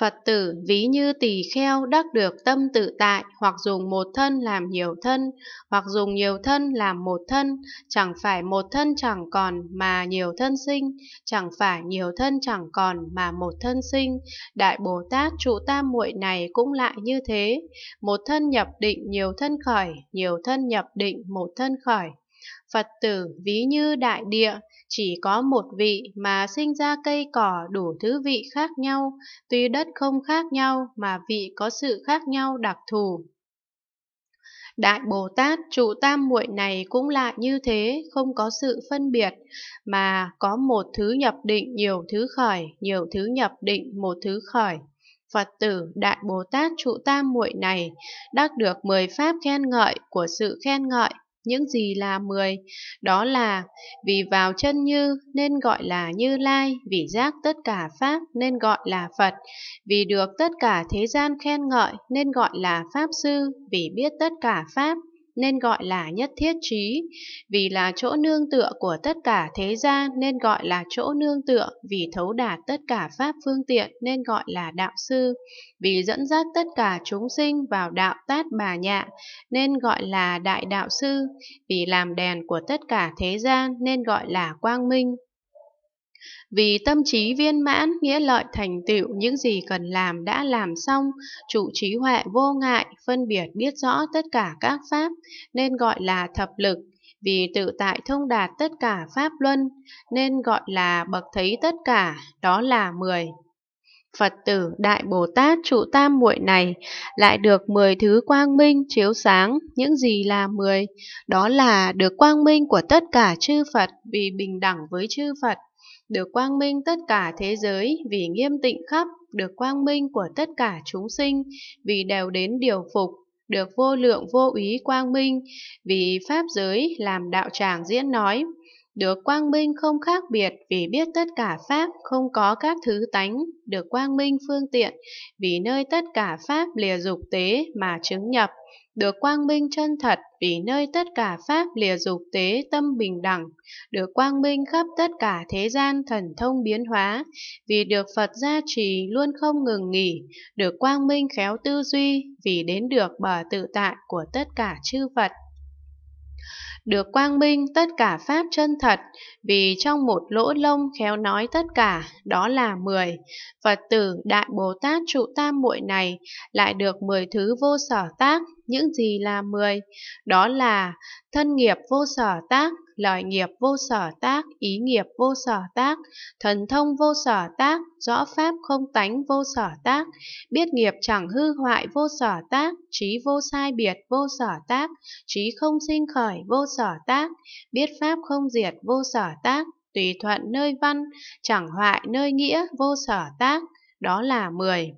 Phật tử ví như tỳ kheo đắc được tâm tự tại hoặc dùng một thân làm nhiều thân, hoặc dùng nhiều thân làm một thân, chẳng phải một thân chẳng còn mà nhiều thân sinh, chẳng phải nhiều thân chẳng còn mà một thân sinh. Đại Bồ Tát trụ tam muội này cũng lại như thế, một thân nhập định nhiều thân khởi, nhiều thân nhập định một thân khởi. Phật tử ví như đại địa, chỉ có một vị mà sinh ra cây cỏ đủ thứ vị khác nhau, tuy đất không khác nhau mà vị có sự khác nhau đặc thù. Đại Bồ Tát trụ tam muội này cũng lại như thế, không có sự phân biệt, mà có một thứ nhập định nhiều thứ khởi, nhiều thứ nhập định một thứ khởi. Phật tử Đại Bồ Tát trụ tam muội này đắc được mười pháp khen ngợi của sự khen ngợi những gì là mười? Đó là vì vào chân như nên gọi là Như Lai, vì giác tất cả Pháp nên gọi là Phật, vì được tất cả thế gian khen ngợi nên gọi là Pháp Sư, vì biết tất cả Pháp nên gọi là nhất thiết trí, vì là chỗ nương tựa của tất cả thế gian nên gọi là chỗ nương tựa, vì thấu đạt tất cả pháp phương tiện nên gọi là đạo sư, vì dẫn dắt tất cả chúng sinh vào đạo tát bà nhạ nên gọi là đại đạo sư, vì làm đèn của tất cả thế gian nên gọi là quang minh. Vì tâm trí viên mãn, nghĩa lợi thành tựu những gì cần làm đã làm xong, chủ trí huệ vô ngại, phân biệt biết rõ tất cả các pháp, nên gọi là thập lực. Vì tự tại thông đạt tất cả pháp luân, nên gọi là bậc thấy tất cả, đó là mười. Phật tử Đại Bồ Tát trụ tam muội này lại được 10 thứ quang minh chiếu sáng, những gì là 10? Đó là được quang minh của tất cả chư Phật vì bình đẳng với chư Phật, được quang minh tất cả thế giới vì nghiêm tịnh khắp, được quang minh của tất cả chúng sinh vì đều đến điều phục, được vô lượng vô úy quang minh, vì pháp giới làm đạo tràng diễn nói, được quang minh không khác biệt vì biết tất cả pháp không có các thứ tánh, được quang minh phương tiện vì nơi tất cả pháp lìa dục tế mà chứng nhập, được quang minh chân thật vì nơi tất cả pháp lìa dục tế tâm bình đẳng, được quang minh khắp tất cả thế gian thần thông biến hóa, vì được Phật gia trì luôn không ngừng nghỉ, được quang minh khéo tư duy vì đến được bờ tự tại của tất cả chư Phật. Được quang minh tất cả pháp chân thật, vì trong một lỗ lông khéo nói tất cả, đó là mười. Phật tử Đại Bồ Tát trụ tam muội này lại được mười thứ vô sở tác những gì là mười Đó là thân nghiệp vô sở tác, lời nghiệp vô sở tác, ý nghiệp vô sở tác, thần thông vô sở tác, rõ pháp không tánh vô sở tác, biết nghiệp chẳng hư hoại vô sở tác, trí vô sai biệt vô sở tác, trí không sinh khởi vô sở tác, biết pháp không diệt vô sở tác, tùy thuận nơi văn, chẳng hoại nơi nghĩa vô sở tác, đó là mười